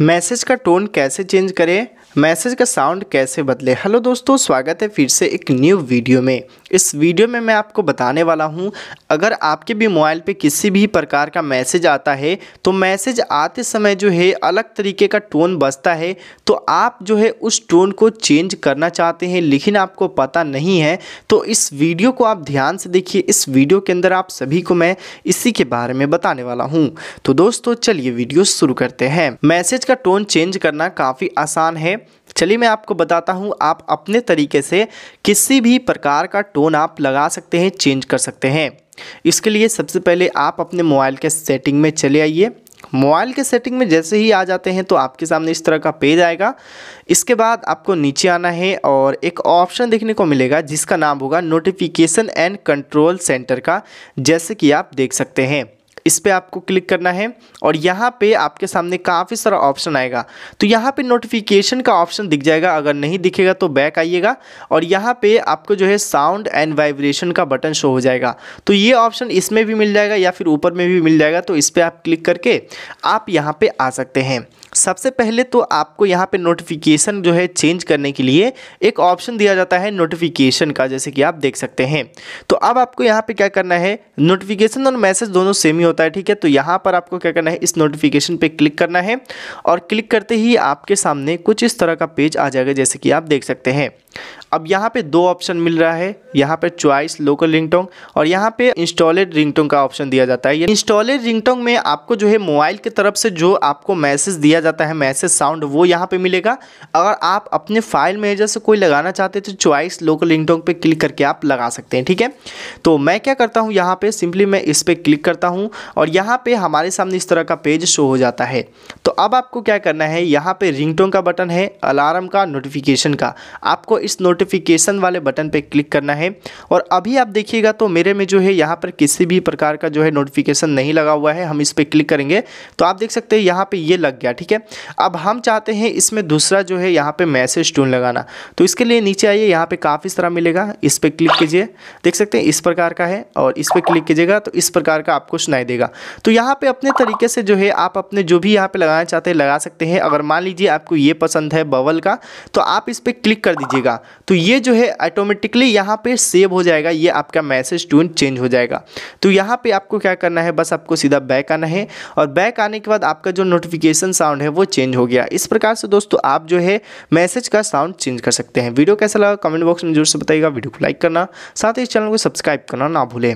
message का tone कैसे change करें मैसेज का साउंड कैसे बदले हेलो दोस्तों स्वागत है फिर से एक न्यू वीडियो में इस वीडियो में मैं आपको बताने वाला हूं अगर आपके भी मोबाइल पे किसी भी प्रकार का मैसेज आता है तो मैसेज आते समय जो है अलग तरीके का टोन बजता है तो आप जो है उस टोन को चेंज करना चाहते हैं लेकिन आपको पता नहीं है तो इस वीडियो को आप ध्यान से देखिए इस वीडियो के अंदर आप सभी को मैं इसी के बारे में बताने वाला हूँ तो दोस्तों चलिए वीडियो शुरू करते हैं मैसेज का टोन चेंज करना काफ़ी आसान है चलिए मैं आपको बताता हूँ आप अपने तरीके से किसी भी प्रकार का टोन आप लगा सकते हैं चेंज कर सकते हैं इसके लिए सबसे पहले आप अपने मोबाइल के सेटिंग में चले आइए मोबाइल के सेटिंग में जैसे ही आ जाते हैं तो आपके सामने इस तरह का पेज आएगा इसके बाद आपको नीचे आना है और एक ऑप्शन देखने को मिलेगा जिसका नाम होगा नोटिफिकेशन एंड कंट्रोल सेंटर का जैसे कि आप देख सकते हैं इस पर आपको क्लिक करना है और यहाँ पे आपके सामने काफ़ी सारा ऑप्शन आएगा तो यहाँ पे नोटिफिकेशन का ऑप्शन दिख जाएगा अगर नहीं दिखेगा तो बैक आइएगा और यहाँ पे आपको जो है साउंड एंड वाइब्रेशन का बटन शो हो जाएगा तो ये ऑप्शन इसमें भी मिल जाएगा या फिर ऊपर में भी मिल जाएगा तो इस पर आप क्लिक करके आप यहाँ पर आ सकते हैं सबसे पहले तो आपको यहाँ पे नोटिफिकेशन जो है चेंज करने के लिए एक ऑप्शन दिया जाता है नोटिफिकेशन का जैसे कि आप देख सकते हैं तो अब आपको यहाँ पे क्या करना है नोटिफिकेशन और मैसेज दोनों सेम ही नहीं होता है ठीक है तो यहाँ पर आपको क्या करना है इस नोटिफिकेशन पे क्लिक करना है और क्लिक करते ही आपके सामने कुछ इस तरह का पेज आ जाएगा जैसे कि आप देख सकते हैं अब यहाँ पे दो ऑप्शन मिल रहा है यहाँ पे चॉइस लोकल रिंगटोंग और यहाँ पे इंस्टॉलेड रिंगटोंग का ऑप्शन दिया जाता है इंस्टॉलेड रिंगटोंग में आपको जो है मोबाइल की तरफ से जो आपको मैसेज दिया जाता है मैसेज साउंड वो यहाँ पे मिलेगा अगर आप अपने फाइल मैनेजर से कोई लगाना चाहते हैं तो चॉइस लोकल रिंगटोंग पे क्लिक करके आप लगा सकते हैं ठीक है तो मैं क्या करता हूँ यहाँ पर सिंपली मैं इस पर क्लिक करता हूँ और यहाँ पे हमारे सामने इस तरह का पेज शो हो जाता है तो अब आपको क्या करना है यहाँ पे रिंगटोन का बटन है अलार्म का नोटिफिकेशन का आपको इस नोटिफिकेशन वाले बटन पे क्लिक करना है और अभी आप देखिएगा तो मेरे में जो है यहाँ पर किसी भी प्रकार का जो है नोटिफिकेशन नहीं लगा हुआ है हम इस पर क्लिक करेंगे तो आप देख सकते हैं यहाँ पर ये लग गया ठीक है अब हम चाहते हैं इसमें दूसरा जो है यहाँ पर मैसेज टून लगाना तो इसके लिए नीचे आइए यहाँ पर काफ़ी सारा मिलेगा इस पर क्लिक कीजिए देख सकते हैं इस प्रकार का है और इस पर क्लिक कीजिएगा तो इस प्रकार का आपको सुनाई दिखाई देगा तो यहाँ पे अपने तरीके से जो है आप अपने जो भी यहाँ पे लगाना चाहते हैं लगा सकते हैं अगर मान लीजिए आपको ये पसंद है बबल का तो आप इस पर क्लिक कर दीजिएगा तो ये जो है ऑटोमेटिकली यहाँ पर सेव हो जाएगा ये आपका मैसेज टून चेंज हो जाएगा तो यहाँ पर आपको क्या करना है बस आपको सीधा बैक आना है और बैक आने के बाद आपका जो नोटिफिकेशन साउंड है वो चेंज हो गया इस प्रकार से दोस्तों आप जो है मैसेज का साउंड चेंज कर सकते हैं वीडियो कैसा लगा कमेंट बॉक्स में जरूर से बताइएगा वीडियो को लाइक करना साथ ही इस चैनल को सब्सक्राइब करना ना भूलें